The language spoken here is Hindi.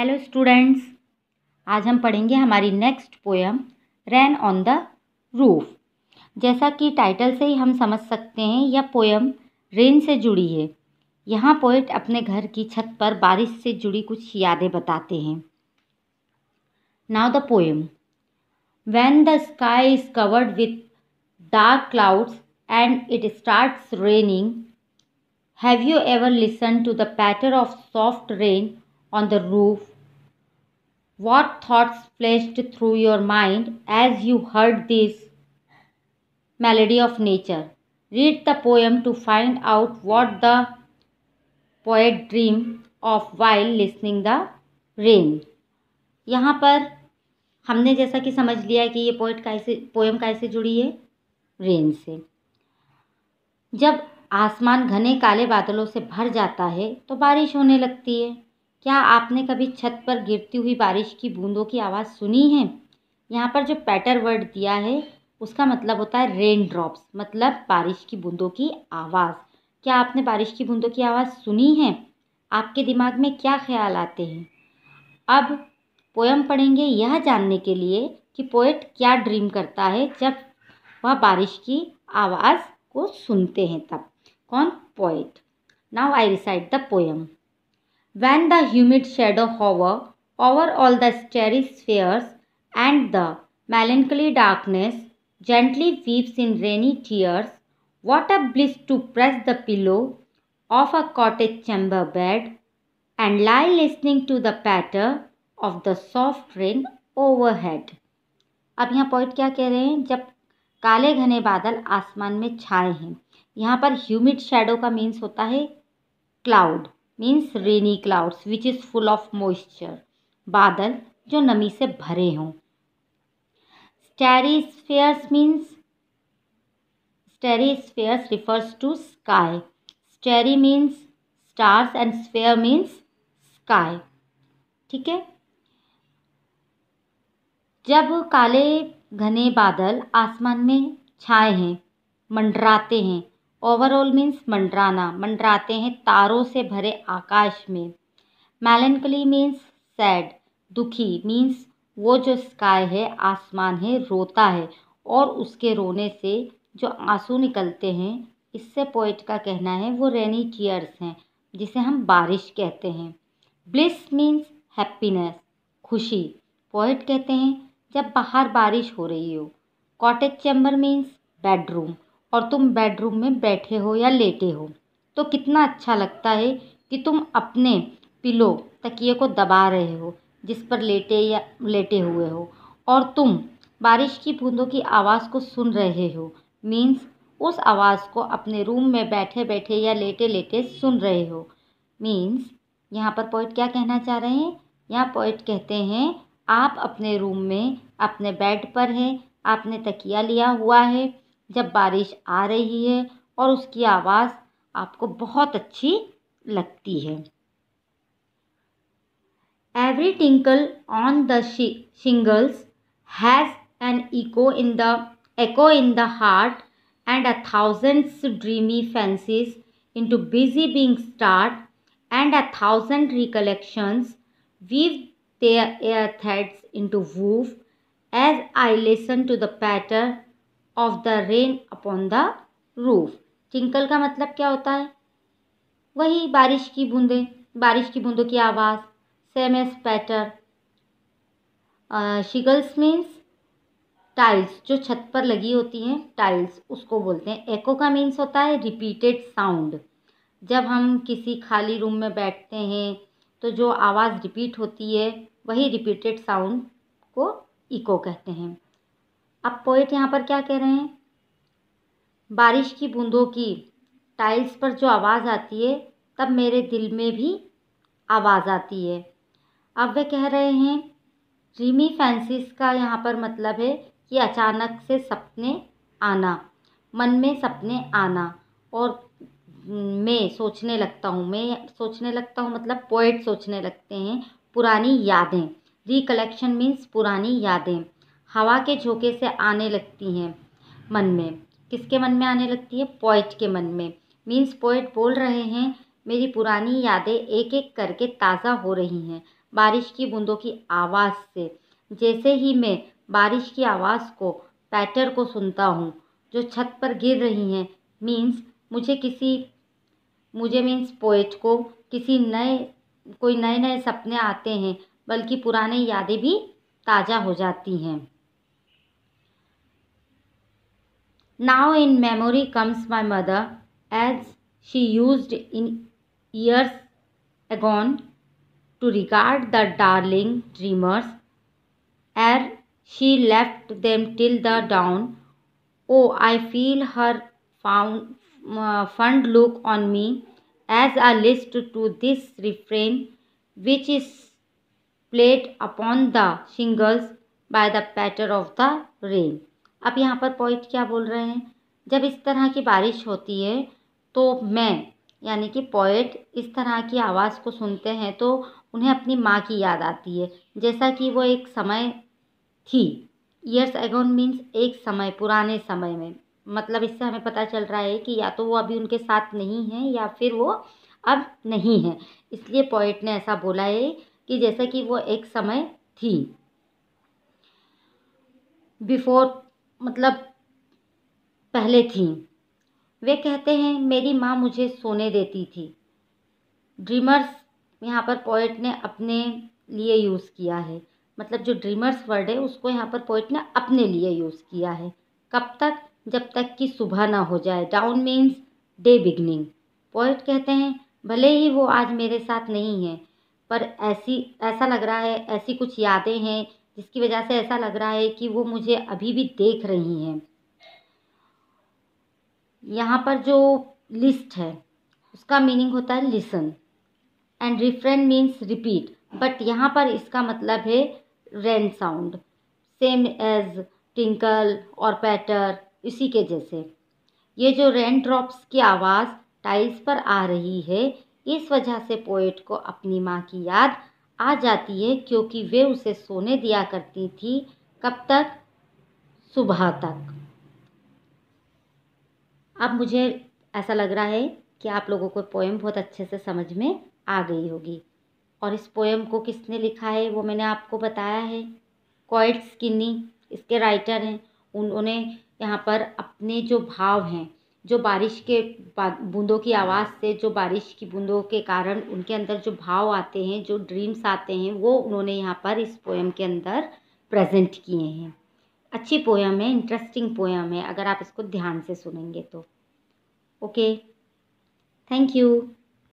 हेलो स्टूडेंट्स आज हम पढ़ेंगे हमारी next poem rain on the roof जैसा कि टाइटल से ही हम समझ सकते हैं यह पोएम रेन से जुड़ी है यहाँ पोइट अपने घर की छत पर बारिश से जुड़ी कुछ यादें बताते हैं now the poem when the sky is covered with dark clouds and it starts raining have you ever listen to the patter of soft rain on the roof? What thoughts flashed through your mind as you heard this melody of nature? Read the poem to find out what the poet dream of while listening the rain. यहाँ पर हमने जैसा कि समझ लिया कि ये पोइट कैसे पोएम कैसे जुड़ी है रेन से जब आसमान घने काले बादलों से भर जाता है तो बारिश होने लगती है क्या आपने कभी छत पर गिरती हुई बारिश की बूंदों की आवाज़ सुनी है यहाँ पर जो पैटर वर्ड दिया है उसका मतलब होता है रेन ड्रॉप्स मतलब बारिश की बूंदों की आवाज़ क्या आपने बारिश की बूंदों की आवाज़ सुनी है आपके दिमाग में क्या ख्याल आते हैं अब पोएम पढ़ेंगे यह जानने के लिए कि पोएट क्या ड्रीम करता है जब वह बारिश की आवाज़ को सुनते हैं तब कौन poet now I recite the poem when the humid shadow hover over all the starry spheres and the melancholy darkness gently weeps in rainy tears, what a bliss to press the pillow of a cottage chamber bed and lie listening to the patter of the soft rain overhead. अब यहाँ पॉइंट क्या कह रहे हैं जब काले घने बादल आसमान में छाए हैं यहाँ पर ह्यूमिड शेडो का मीन्स होता है cloud means rainy clouds which is full of moisture बादल जो नमी से भरे हों starry spheres means starry spheres refers to sky starry means stars and sphere means sky ठीक है जब काले घने बादल आसमान में छाए हैं मंडराते हैं ओवरऑल मीन्स मंडराना मंडराते हैं तारों से भरे आकाश में मैलनकली मीन्स सैड दुखी मीन्स वो जो स्काई है आसमान है रोता है और उसके रोने से जो आंसू निकलते हैं इससे पोइट का कहना है वो रेनी टीयर्स हैं जिसे हम बारिश कहते हैं ब्लिस मीन्स हैप्पीनेस खुशी पोइट कहते हैं जब बाहर बारिश हो रही हो कॉटेज चैम्बर मीन्स बेडरूम और तुम बेडरूम में बैठे हो या लेटे हो तो कितना अच्छा लगता है कि तुम अपने पिलो तकिए को दबा रहे हो जिस पर लेटे या लेटे हुए हो और तुम बारिश की बूंदों की आवाज़ को सुन रहे हो मीन्स उस आवाज़ को अपने रूम में बैठे बैठे या लेटे लेटे सुन रहे हो मीन्स यहाँ पर पोइट क्या कहना चाह रहे हैं यहाँ पोइट कहते हैं आप अपने रूम में अपने बेड पर हैं आपने तकिया लिया हुआ है जब बारिश आ रही है और उसकी आवाज़ आपको बहुत अच्छी लगती है every tinkle on the shingles has an echo in the echo in the heart and a thousands dreamy fancies into busy being start and a thousand recollections weave their air threads into woof as I listen to the patter of the rain upon the roof tinkle का मतलब क्या होता है वही बारिश की बूंदें बारिश की बूंदों की आवाज़ same as patter shingles means tiles जो छत पर लगी होती हैं टाइल्स उसको बोलते हैं एको का मीन्स होता है रिपीटेड साउंड जब हम किसी खाली रूम में बैठते हैं तो जो आवाज़ रिपीट होती है वही रिपीटेड साउंड को इको कहते हैं अब पोइट यहाँ पर क्या कह रहे हैं बारिश की बूंदों की टाइल्स पर जो आवाज़ आती है तब मेरे दिल में भी आवाज़ आती है अब वे कह रहे हैं ड्रीमी फैंसिस का यहाँ पर मतलब है कि अचानक से सपने आना मन में सपने आना और मैं सोचने लगता हूँ मैं सोचने लगता हूँ मतलब पोइट सोचने लगते हैं पुरानी यादें रिकलेक्शन मीन्स पुरानी यादें हवा के झोंके से आने लगती हैं मन में किसके मन में आने लगती है पोइट के मन में मीन्स पोइट बोल रहे हैं मेरी पुरानी यादें एक एक करके ताज़ा हो रही हैं बारिश की बूंदों की आवाज़ से जैसे ही मैं बारिश की आवाज़ को पैटर को सुनता हूँ जो छत पर गिर रही हैं मीन्स मुझे किसी मुझे मीन्स पोइट को किसी नए कोई नए नए सपने आते हैं बल्कि पुराने यादें भी ताज़ा हो जाती हैं Now in memory comes my mother as she used in years agone to regard the darling dreamers ere she left them till the dawn. Oh, I feel her found, uh, fond look on me as I list to this refrain which is played upon the shingles by the patter of the rain. अब यहाँ पर पॉइंट क्या बोल रहे हैं जब इस तरह की बारिश होती है तो मैं यानी कि पॉइट इस तरह की आवाज़ को सुनते हैं तो उन्हें अपनी माँ की याद आती है जैसा कि वो एक समय थी ईयर्स एगोन मीन्स एक समय पुराने समय में मतलब इससे हमें पता चल रहा है कि या तो वो अभी उनके साथ नहीं है या फिर वो अब नहीं है इसलिए पॉइट ने ऐसा बोला है कि जैसा कि वो एक समय थी बिफोर मतलब पहले थी वे कहते हैं मेरी माँ मुझे सोने देती थी ड्रीमर्स यहाँ पर पोइट ने अपने लिए यूज़ किया है मतलब जो ड्रीमर्स वर्ड है उसको यहाँ पर पोइट ने अपने लिए यूज़ किया है कब तक जब तक कि सुबह ना हो जाए dawn means day beginning poet कहते हैं भले ही वो आज मेरे साथ नहीं है पर ऐसी ऐसा लग रहा है ऐसी कुछ यादें हैं जिसकी वजह से ऐसा लग रहा है कि वो मुझे अभी भी देख रही हैं यहाँ पर जो लिस्ट है उसका मीनिंग होता है listen and refrain means repeat but यहाँ पर इसका मतलब है rain sound same as tinkle और पैटर इसी के जैसे ये जो रेन ड्रॉप्स की आवाज़ टाइल्स पर आ रही है इस वजह से पोइट को अपनी माँ की याद आ जाती है क्योंकि वे उसे सोने दिया करती थी कब तक सुबह तक अब मुझे ऐसा लग रहा है कि आप लोगों को पोएम बहुत अच्छे से समझ में आ गई होगी और इस पोएम को किसने लिखा है वो मैंने आपको बताया है कॉइट्स स्किनी इसके राइटर हैं उन्होंने यहाँ पर अपने जो भाव हैं जो बारिश के बूंदों की आवाज़ से जो बारिश की बूंदों के कारण उनके अंदर जो भाव आते हैं जो ड्रीम्स आते हैं वो उन्होंने यहाँ पर इस पोएम के अंदर प्रेजेंट किए हैं अच्छी पोएम है इंटरेस्टिंग पोएम है अगर आप इसको ध्यान से सुनेंगे तो ओके थैंक यू